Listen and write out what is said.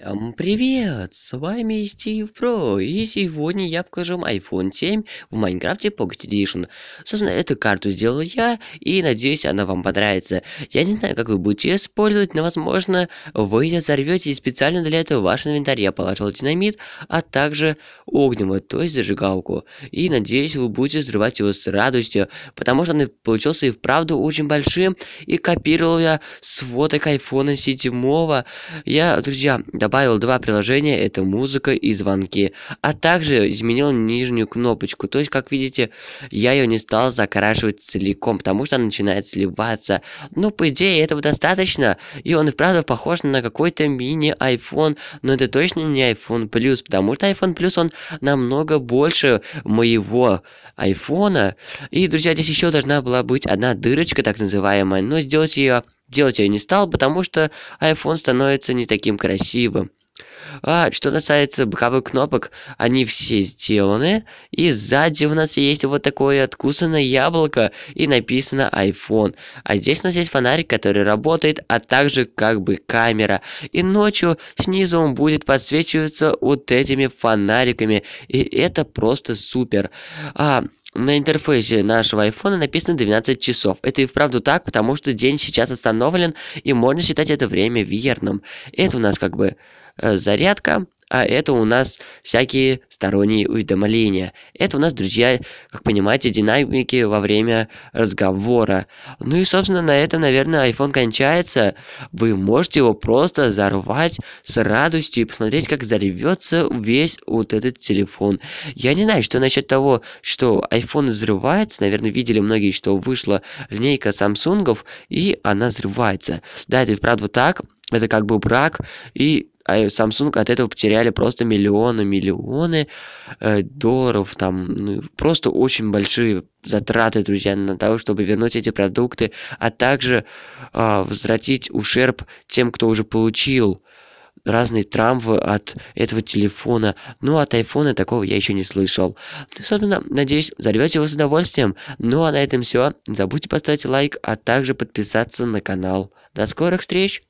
Всем привет! С вами Стив Про, и сегодня я покажу вам iPhone 7 в Майнкрафте Pocket Edition. Собственно, эту карту сделал я, и надеюсь, она вам понравится. Я не знаю, как вы будете использовать, но, возможно, вы ее взорвете, и специально для этого в ваш инвентарь я положил динамит, а также огнево, то есть зажигалку. И надеюсь, вы будете взрывать его с радостью, потому что он получился и вправду очень большим, и копировал я с фоток iPhone 7. Я, друзья, да добавил два приложения, это музыка и звонки, а также изменил нижнюю кнопочку. То есть, как видите, я ее не стал закрашивать целиком, потому что она начинает сливаться. Ну, по идее, этого достаточно, и он и правда похож на какой-то мини iPhone, но это точно не iPhone Plus, потому что iPhone Plus, он намного больше моего iPhone. И, друзья, здесь еще должна была быть одна дырочка, так называемая, но сделать ее делать я не стал, потому что iPhone становится не таким красивым. А, что касается боковых кнопок, они все сделаны. И сзади у нас есть вот такое откусанное яблоко и написано iPhone. А здесь у нас есть фонарик, который работает, а также как бы камера. И ночью снизу он будет подсвечиваться вот этими фонариками. И это просто супер. А, на интерфейсе нашего айфона написано 12 часов. Это и вправду так, потому что день сейчас остановлен, и можно считать это время верным. Это у нас как бы э, зарядка, а это у нас всякие сторонние уведомления. Это у нас, друзья, как понимаете, динамики во время разговора. Ну и, собственно, на этом, наверное, iPhone кончается. Вы можете его просто взорвать с радостью и посмотреть, как взорвется весь вот этот телефон. Я не знаю, что насчет того, что iPhone взрывается. Наверное, видели многие, что вышла линейка Samsung, и она взрывается. Да, это и правда так. Это как бы брак, и а Samsung от этого потеряли просто миллионы, миллионы э, долларов, там ну, просто очень большие затраты, друзья, на того, чтобы вернуть эти продукты, а также э, возвратить ущерб тем, кто уже получил разные травмы от этого телефона. Ну, от айфона такого я еще не слышал. Ну, собственно, надеюсь, взорвете его с удовольствием. Ну, а на этом все. Не забудьте поставить лайк, а также подписаться на канал. До скорых встреч!